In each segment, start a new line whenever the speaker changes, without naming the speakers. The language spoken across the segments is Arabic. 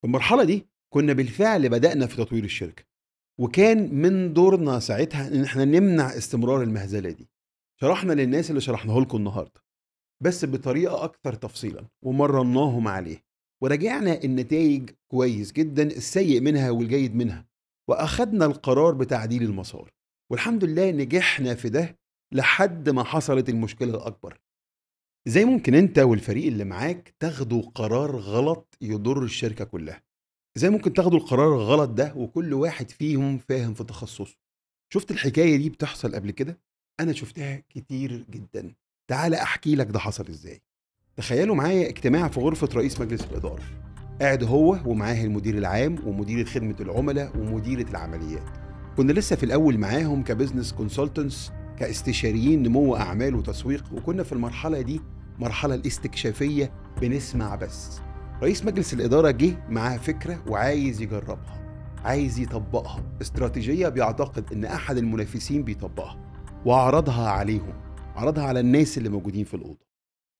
في المرحله دي كنا بالفعل بدانا في تطوير الشركه وكان من دورنا ساعتها ان احنا نمنع استمرار المهزله دي شرحنا للناس اللي شرحناه لكم النهارده بس بطريقه اكثر تفصيلا ومرناهم عليه وراجعنا النتائج كويس جدا السيء منها والجيد منها واخدنا القرار بتعديل المسار والحمد لله نجحنا في ده لحد ما حصلت المشكله الاكبر ازاي ممكن انت والفريق اللي معاك تاخدوا قرار غلط يضر الشركه كلها ازاي ممكن تاخدوا القرار الغلط ده وكل واحد فيهم فاهم في تخصصه شفت الحكايه دي بتحصل قبل كده انا شفتها كتير جدا تعال احكي لك ده حصل ازاي تخيلوا معايا اجتماع في غرفه رئيس مجلس الاداره قاعد هو ومعاه المدير العام ومدير خدمه العملاء ومديره العمليات كنا لسه في الاول معاهم كبزنس كونسلتنتس كاستشاريين نمو أعمال وتسويق وكنا في المرحلة دي مرحلة الاستكشافية بنسمع بس رئيس مجلس الإدارة جه معاه فكرة وعايز يجربها عايز يطبقها استراتيجية بيعتقد إن أحد المنافسين بيطبقها وعرضها عليهم عرضها على الناس اللي موجودين في الأوضة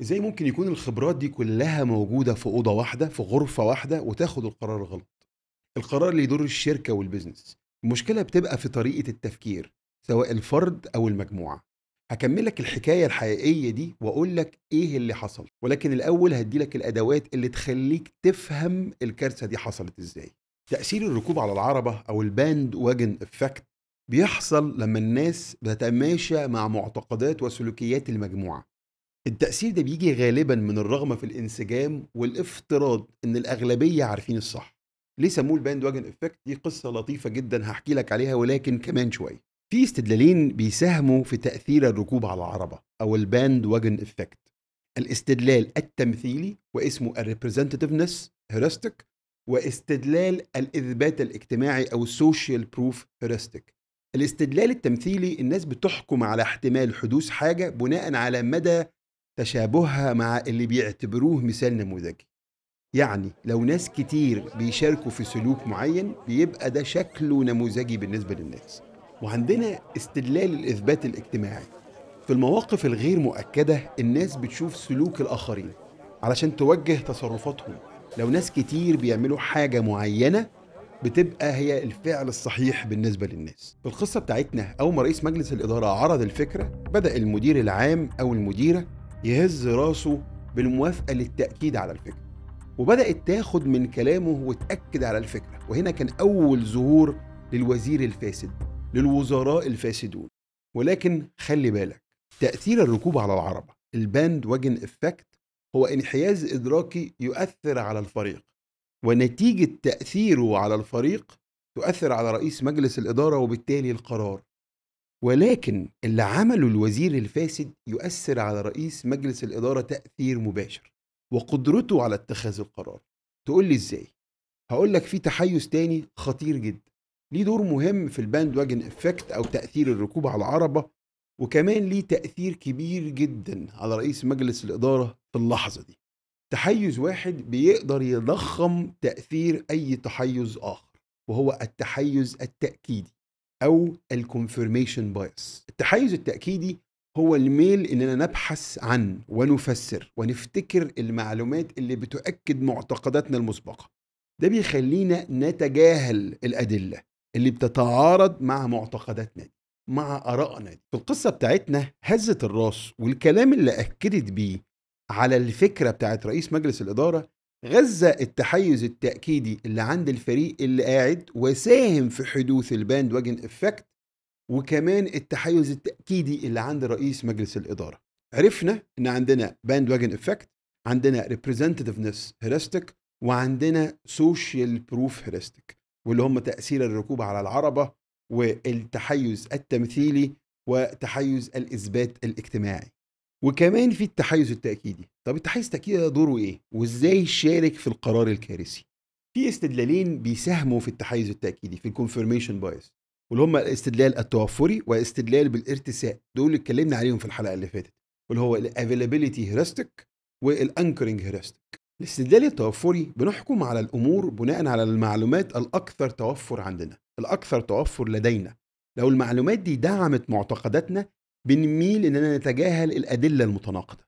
ازاي ممكن يكون الخبرات دي كلها موجودة في أوضة واحدة في غرفة واحدة وتاخد القرار غلط القرار اللي يضر الشركة والبزنس المشكلة بتبقى في طريقة التفكير سواء الفرد او المجموعه هكمل لك الحكايه الحقيقيه دي واقول لك ايه اللي حصل ولكن الاول هدي لك الادوات اللي تخليك تفهم الكارثه دي حصلت ازاي تاثير الركوب على العربه او الباند واجن افكت بيحصل لما الناس بتتماشى مع معتقدات وسلوكيات المجموعه التاثير ده بيجي غالبا من الرغبه في الانسجام والافتراض ان الاغلبيه عارفين الصح ليه سموه الباند واجن افكت دي قصه لطيفه جدا هحكي لك عليها ولكن كمان شويه في استدلالين بيساهموا في تأثير الركوب على العربة أو الباند واجن إفكت الاستدلال التمثيلي واسمه الريبريزنتيفنس هيرستيك واستدلال الإثبات الاجتماعي أو السوشيال بروف هيرستيك الاستدلال التمثيلي الناس بتحكم على احتمال حدوث حاجة بناء على مدى تشابهها مع اللي بيعتبروه مثال نموذجي يعني لو ناس كتير بيشاركوا في سلوك معين بيبقى ده شكله نموذجي بالنسبة للناس وعندنا استدلال الإثبات الاجتماعي في المواقف الغير مؤكدة الناس بتشوف سلوك الآخرين علشان توجه تصرفاتهم لو ناس كتير بيعملوا حاجة معينة بتبقى هي الفعل الصحيح بالنسبة للناس في القصة بتاعتنا أول ما رئيس مجلس الإدارة عرض الفكرة بدأ المدير العام أو المديرة يهز راسه بالموافقة للتأكيد على الفكرة وبدأت تاخد من كلامه وتأكد على الفكرة وهنا كان أول ظهور للوزير الفاسد للوزراء الفاسدون ولكن خلي بالك تأثير الركوب على العربة الباند واجن افكت هو انحياز إدراكي يؤثر على الفريق ونتيجة تأثيره على الفريق تؤثر على رئيس مجلس الإدارة وبالتالي القرار ولكن اللي عمله الوزير الفاسد يؤثر على رئيس مجلس الإدارة تأثير مباشر وقدرته على اتخاذ القرار تقول لي ازاي هقول لك في تحيز تاني خطير جدا ليه دور مهم في الباند واجن افكت او تاثير الركوب على العربه وكمان ليه تاثير كبير جدا على رئيس مجلس الاداره في اللحظه دي تحيز واحد بيقدر يضخم تاثير اي تحيز اخر وهو التحيز التاكيدي او الكونفرميشن بايس التحيز التاكيدي هو الميل اننا نبحث عن ونفسر ونفتكر المعلومات اللي بتؤكد معتقداتنا المسبقه ده بيخلينا نتجاهل الادله اللي بتتعارض مع معتقداتنا مع ارائنا في القصة بتاعتنا هزة الراس والكلام اللي أكدت بيه على الفكرة بتاعت رئيس مجلس الإدارة غزة التحيز التأكيدي اللي عند الفريق اللي قاعد وساهم في حدوث الباند واجن افكت وكمان التحيز التأكيدي اللي عند رئيس مجلس الإدارة عرفنا ان عندنا باند واجن افكت عندنا ريبريزنتيفنس هيرستيك وعندنا سوشيال بروف هيرستيك واللي هم تأثير الركوب على العربة والتحيز التمثيلي وتحيز الإثبات الاجتماعي وكمان في التحيز التأكيدي طب التحيز التأكيدي ده دوره إيه وإزاي يشارك في القرار الكارثي في استدلالين بيساهموا في التحيز التأكيدي في الكونفرميشن بايس واللي هم الاستدلال التوفري والاستدلال بالارتساء دول اللي اتكلمنا عليهم في الحلقة اللي فاتت واللي هو الافيلابيلتي هيرستيك والانكرنج هيرستيك الاستدلال التوفري بنحكم على الامور بناء على المعلومات الاكثر توفر عندنا الاكثر توفر لدينا لو المعلومات دي دعمت معتقداتنا بنميل اننا نتجاهل الادله المتناقضه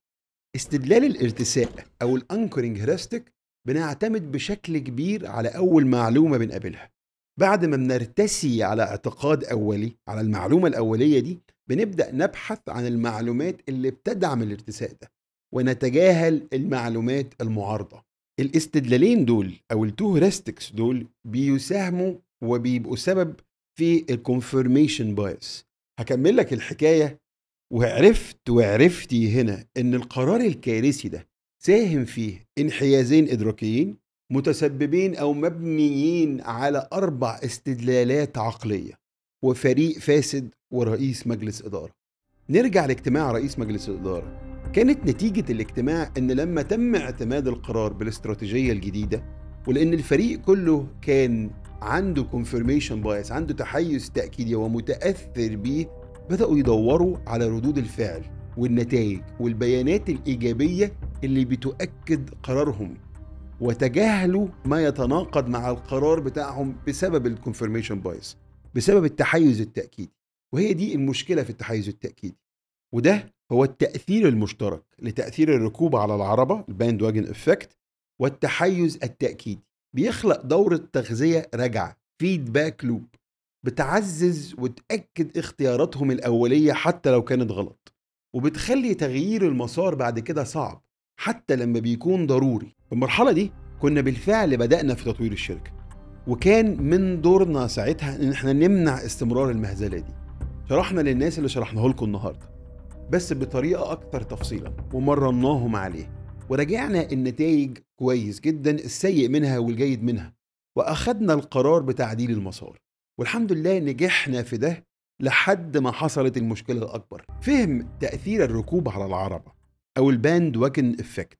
استدلال الارتساء او الانكرنج هيرستيك بنعتمد بشكل كبير على اول معلومه بنقابلها بعد ما بنرتسي على اعتقاد اولي على المعلومه الاوليه دي بنبدا نبحث عن المعلومات اللي بتدعم الارتساء ده ونتجاهل المعلومات المعارضه الاستدلالين دول او التو دول بيساهموا وبيبقوا سبب في الكونفرميشن بايس هكمل لك الحكايه وعرفت وعرفتي هنا ان القرار الكارثي ده ساهم فيه انحيازين ادراكيين متسببين او مبنيين على اربع استدلالات عقليه وفريق فاسد ورئيس مجلس اداره نرجع لاجتماع رئيس مجلس الاداره كانت نتيجة الاجتماع إن لما تم اعتماد القرار بالاستراتيجية الجديدة ولأن الفريق كله كان عنده confirmation bias عنده تحيز تأكيدي ومتأثر بيه بدأوا يدوروا على ردود الفعل والنتائج والبيانات الإيجابية اللي بتؤكد قرارهم وتجاهلوا ما يتناقض مع القرار بتاعهم بسبب الكونفرميشن بايس بسبب التحيز التأكيدي وهي دي المشكلة في التحيز التأكيدي وده هو التأثير المشترك لتأثير الركوب على العربة الباند واجن افكت والتحيز التأكيدي بيخلق دورة تغذية راجعة فيدباك لوب بتعزز وتأكد اختياراتهم الأولية حتى لو كانت غلط وبتخلي تغيير المسار بعد كده صعب حتى لما بيكون ضروري في المرحلة دي كنا بالفعل بدأنا في تطوير الشركة وكان من دورنا ساعتها ان احنا نمنع استمرار المهزلة دي شرحنا للناس اللي شرحناه لكم النهارده بس بطريقه اكثر تفصيلا ومرناهم عليه وراجعنا النتائج كويس جدا السيء منها والجيد منها واخدنا القرار بتعديل المسار والحمد لله نجحنا في ده لحد ما حصلت المشكله الاكبر فهم تاثير الركوب على العربه او الباند واجن افكت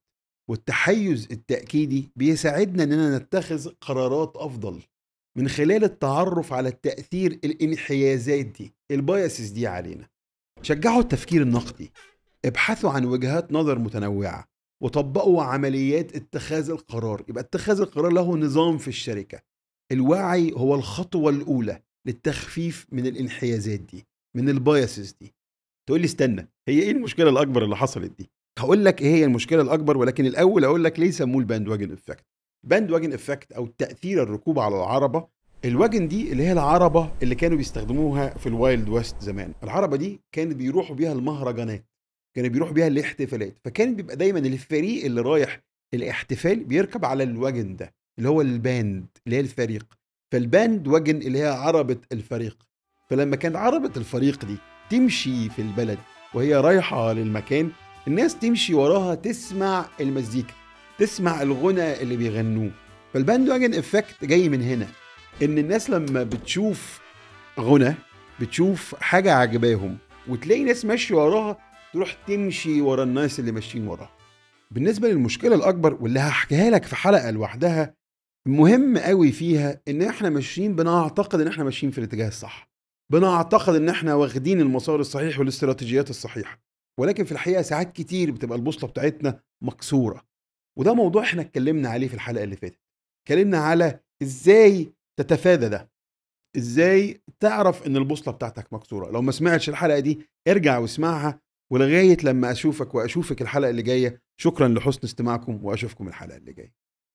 والتحيز التاكيدي بيساعدنا اننا نتخذ قرارات افضل من خلال التعرف على التاثير الانحيازات دي البايسز دي علينا شجعوا التفكير النقدي ابحثوا عن وجهات نظر متنوعة وطبقوا عمليات اتخاذ القرار يبقى اتخاذ القرار له نظام في الشركة الوعي هو الخطوة الأولى للتخفيف من الانحيازات دي من البايسز دي تقول لي استنى هي ايه المشكلة الأكبر اللي حصلت دي هقول لك ايه هي المشكلة الأكبر ولكن الأول أقول لك ليه سموه الباند واجن افكت باند واجن افكت أو تأثير الركوب على العربة الواجن دي اللي هي العربه اللي كانوا بيستخدموها في الوايلد ويست زمان العربه دي كانت بيروحوا بيها المهرجانات كانوا بيروحوا بيها الاحتفالات فكان بيبقى دايما الفريق اللي رايح الاحتفال بيركب على الواجن ده اللي هو الباند اللي هي الفريق فالباند واجن اللي هي عربه الفريق فلما كان عربه الفريق دي تمشي في البلد وهي رايحه للمكان الناس تمشي وراها تسمع المزيكا تسمع الغنى اللي بيغنوه فالباند واجن افكت جاي من هنا ان الناس لما بتشوف غنى بتشوف حاجه عجباهم وتلاقي ناس ماشيه وراها تروح تمشي ورا الناس اللي ماشيين وراها بالنسبه للمشكله الاكبر واللي هحكيها لك في حلقه لوحدها مهم قوي فيها ان احنا ماشيين بنعتقد ان احنا ماشيين في الاتجاه الصح بنعتقد ان احنا واخدين المسار الصحيح والاستراتيجيات الصحيحه ولكن في الحقيقه ساعات كتير بتبقى البوصله بتاعتنا مكسوره وده موضوع احنا اتكلمنا عليه في الحلقه اللي فاتت اتكلمنا على ازاي تتفادى ده ازاي تعرف ان البوصله بتاعتك مكسوره لو ما سمعتش الحلقه دي ارجع واسمعها ولغايه لما اشوفك واشوفك الحلقه اللي جايه شكرا لحسن استماعكم واشوفكم الحلقه اللي جايه